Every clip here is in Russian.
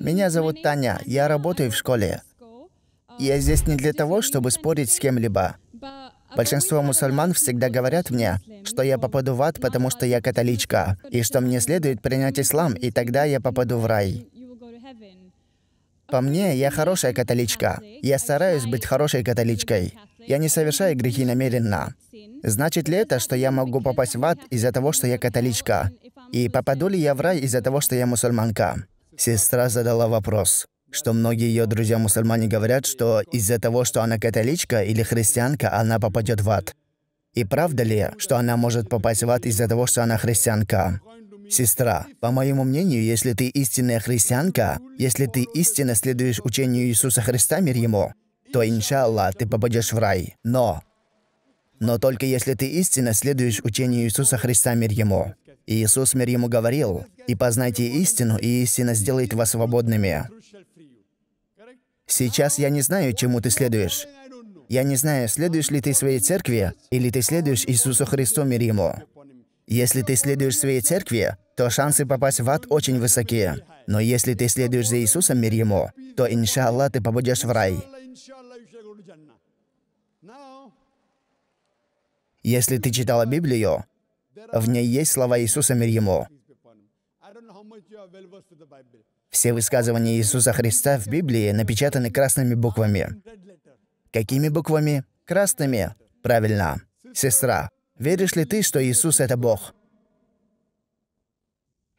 Меня зовут Таня, я работаю в школе. Я здесь не для того, чтобы спорить с кем-либо. Большинство мусульман всегда говорят мне, что я попаду в ад, потому что я католичка, и что мне следует принять ислам, и тогда я попаду в рай. По мне, я хорошая католичка. Я стараюсь быть хорошей католичкой. Я не совершаю грехи намеренно. Значит ли это, что я могу попасть в ад из-за того, что я католичка? И попаду ли я в рай из-за того, что я мусульманка? Сестра задала вопрос, что многие ее друзья-мусульмане говорят, что из-за того, что она католичка или христианка, она попадет в ад. И правда ли, что она может попасть в ад из-за того, что она христианка? Сестра, по моему мнению, если ты истинная христианка, если ты истинно следуешь учению Иисуса Христа, мир ему, то, иншалла, ты попадешь в рай. Но... Но только если ты истинно следуешь учению Иисуса Христа, мир ему. И Иисус, мир ему, говорил, и познайте истину, и истина сделает вас свободными. Сейчас я не знаю, чему ты следуешь. Я не знаю, следуешь ли ты своей церкви, или ты следуешь Иисусу Христу, мир ему. Если ты следуешь своей церкви, то шансы попасть в ад очень высокие. Но если ты следуешь за Иисусом, мир ему, то, иншаллах, ты попадешь в рай. Если ты читала Библию, в ней есть слова Иисуса, мир ему. Все высказывания Иисуса Христа в Библии напечатаны красными буквами. Какими буквами? Красными. Правильно. Сестра, веришь ли ты, что Иисус — это Бог?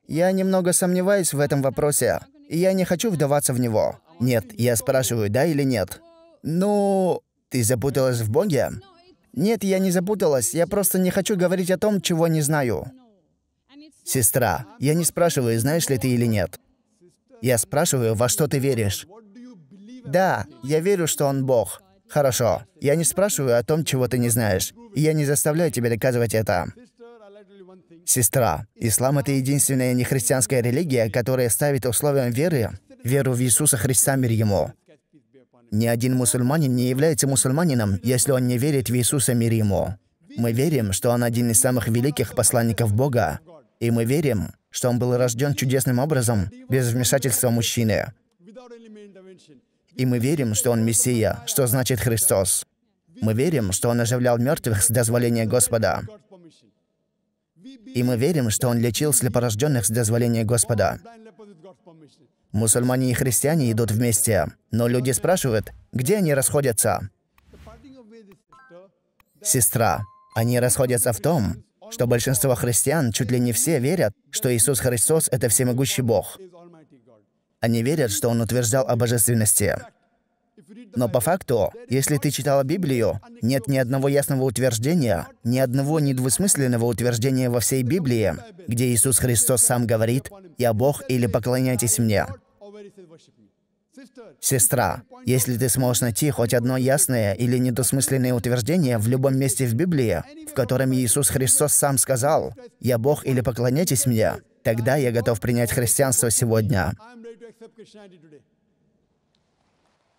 Я немного сомневаюсь в этом вопросе, и я не хочу вдаваться в него. Нет, я спрашиваю, да или нет. Ну, ты запуталась в Боге? Нет, я не запуталась, я просто не хочу говорить о том, чего не знаю. Сестра, я не спрашиваю, знаешь ли ты или нет. Я спрашиваю, во что ты веришь. Да, я верю, что он Бог. Хорошо. Я не спрашиваю о том, чего ты не знаешь. И я не заставляю тебя доказывать это. Сестра, ислам — это единственная нехристианская религия, которая ставит условием веры веру в Иисуса Христа мир ему. Ни один мусульманин не является мусульманином, если он не верит в Иисуса мир ему. Мы верим, что он один из самых великих посланников Бога, и мы верим, что он был рожден чудесным образом, без вмешательства мужчины. И мы верим, что он Мессия, что значит Христос. Мы верим, что он оживлял мертвых с дозволения Господа. И мы верим, что он лечил слепорожденных с дозволения Господа. Мусульмане и христиане идут вместе, но люди спрашивают, где они расходятся. Сестра, они расходятся в том, что большинство христиан, чуть ли не все, верят, что Иисус Христос — это всемогущий Бог. Они верят, что Он утверждал о божественности. Но по факту, если ты читала Библию, нет ни одного ясного утверждения, ни одного недвусмысленного утверждения во всей Библии, где Иисус Христос сам говорит «Я Бог» или «Поклоняйтесь мне». Сестра, если ты сможешь найти хоть одно ясное или недосмысленное утверждение в любом месте в Библии, в котором Иисус Христос сам сказал «Я Бог или поклоняйтесь мне», тогда я готов принять христианство сегодня.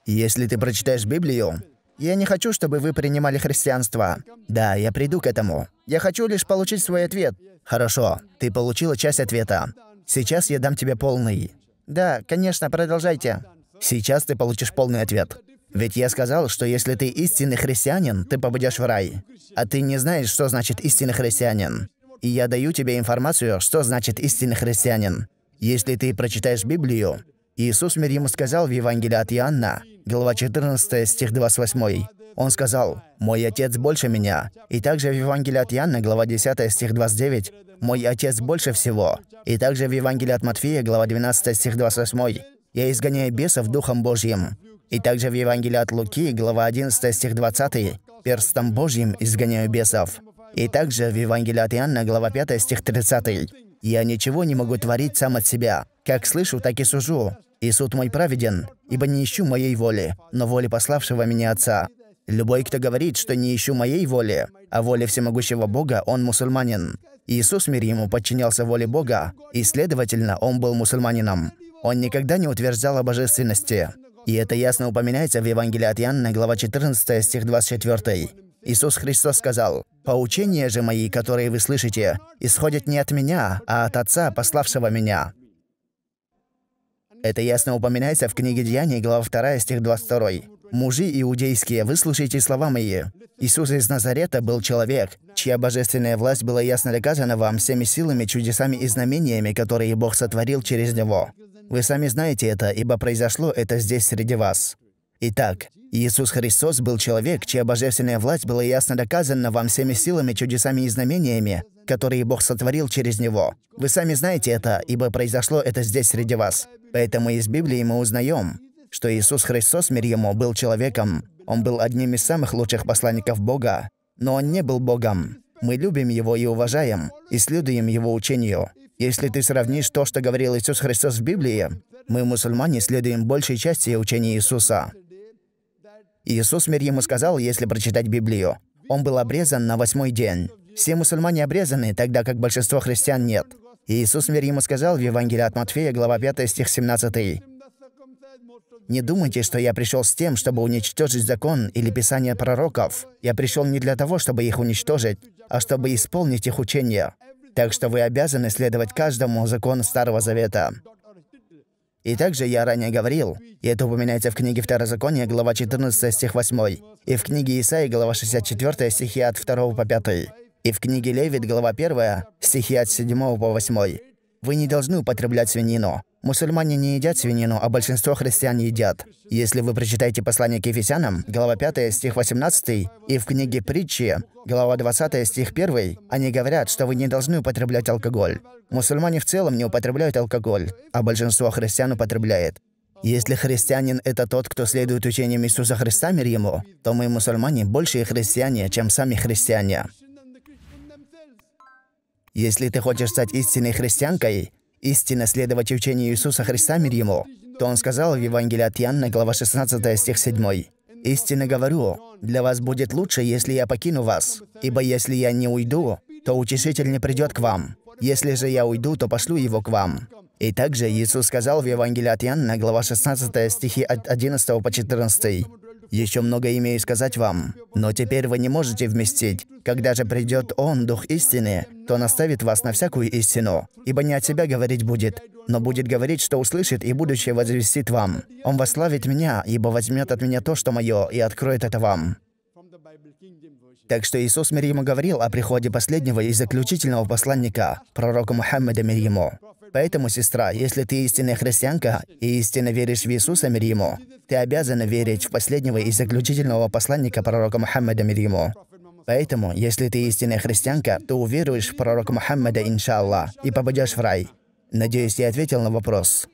Если ты прочитаешь Библию, я не хочу, чтобы вы принимали христианство. Да, я приду к этому. Я хочу лишь получить свой ответ. Хорошо, ты получила часть ответа. Сейчас я дам тебе полный. Да, конечно, продолжайте. Сейчас ты получишь полный ответ. Ведь я сказал, что если ты истинный христианин, ты попадешь в рай. А ты не знаешь, что значит истинный христианин. И я даю тебе информацию, что значит истинный христианин. Если ты прочитаешь Библию, Иисус мир ему сказал в Евангелии от Иоанна, глава 14, стих 28. Он сказал, «Мой отец больше меня». И также в Евангелии от Иоанна, глава 10, стих 29, «Мой отец больше всего». И также в Евангелии от Матфея, глава 12, стих 28. Я изгоняю бесов Духом Божьим. И также в Евангелии от Луки, глава 11, стих 20, «Перстом Божьим изгоняю бесов». И также в Евангелии от Иоанна, глава 5, стих 30, «Я ничего не могу творить сам от себя. Как слышу, так и сужу. И суд мой праведен, ибо не ищу моей воли, но воли пославшего меня Отца. Любой, кто говорит, что не ищу моей воли, а воли всемогущего Бога, он мусульманин. Иисус, мир ему, подчинялся воле Бога, и, следовательно, он был мусульманином. Он никогда не утверждал о божественности. И это ясно упоминается в Евангелии от Иоанна, глава 14, стих 24. Иисус Христос сказал, «Поучения же мои, которые вы слышите, исходят не от меня, а от Отца, пославшего меня». Это ясно упоминается в книге Деяний, глава 2, стих 22. «Мужи иудейские, выслушайте слова мои. Иисус из Назарета был человек, чья божественная власть была ясно доказана вам всеми силами, чудесами и знамениями, которые Бог сотворил через Него. Вы сами знаете это, ибо произошло это здесь среди вас. Итак, Иисус Христос был человек, чья божественная власть была ясно доказана вам всеми силами, чудесами и знамениями, которые Бог сотворил через Него. Вы сами знаете это, ибо произошло это здесь среди вас. Поэтому из Библии мы узнаем, что Иисус Христос, мир Ему, был человеком. Он был одним из самых лучших посланников Бога. Но Он не был Богом. Мы любим Его и уважаем, и следуем Его учению. Если ты сравнишь то, что говорил Иисус Христос в Библии, мы, мусульмане, следуем большей части учения Иисуса. Иисус, мир ему, сказал, если прочитать Библию, он был обрезан на восьмой день. Все мусульмане обрезаны, тогда как большинство христиан нет. Иисус, мир ему, сказал в Евангелии от Матфея, глава 5, стих 17. «Не думайте, что я пришел с тем, чтобы уничтожить закон или писание пророков. Я пришел не для того, чтобы их уничтожить, а чтобы исполнить их учение. Так что вы обязаны следовать каждому закону Старого Завета. И также я ранее говорил, и это упоминается в книге Второзакония, глава 14, стих 8, и в книге Исаии, глава 64, стихи от 2 по 5, и в книге Левит, глава 1, стихи от 7 по 8. Вы не должны употреблять свинину, Мусульмане не едят свинину, а большинство христиан едят. Если вы прочитаете послание к Ефесянам, глава 5, стих 18, и в книге «Притчи», глава 20, стих 1, они говорят, что вы не должны употреблять алкоголь. Мусульмане в целом не употребляют алкоголь, а большинство христиан употребляет. Если христианин – это тот, кто следует учениям Иисуса Христа, мир ему, то мы, мусульмане, большие христиане, чем сами христиане. Если ты хочешь стать истинной христианкой, истинно следовать учению Иисуса Христа, мир Ему, то Он сказал в Евангелии от Иоанна, глава 16, стих 7, «Истинно говорю, для вас будет лучше, если я покину вас, ибо если я не уйду, то Утешитель не придет к вам. Если же я уйду, то пошлю его к вам». И также Иисус сказал в Евангелии от Иоанна, глава 16, стихи от 11 по 14, еще много имею сказать вам, но теперь вы не можете вместить. Когда же придет Он, Дух истины, то наставит вас на всякую истину, ибо не от себя говорить будет, но будет говорить, что услышит, и будущее возвестит вам. Он восславит меня, ибо возьмет от меня то, что мое, и откроет это вам». Так что Иисус мир ему говорил о приходе последнего и заключительного посланника, пророка Мухаммеда мир ему. Поэтому, сестра, если ты истинная христианка и истинно веришь в Иисуса мир ему, ты обязана верить в последнего и заключительного посланника пророка Мухаммеда мир ему. Поэтому, если ты истинная христианка, то уверуешь в пророка Мухаммеда, иншаллах, и попадешь в рай. Надеюсь, я ответил на вопрос.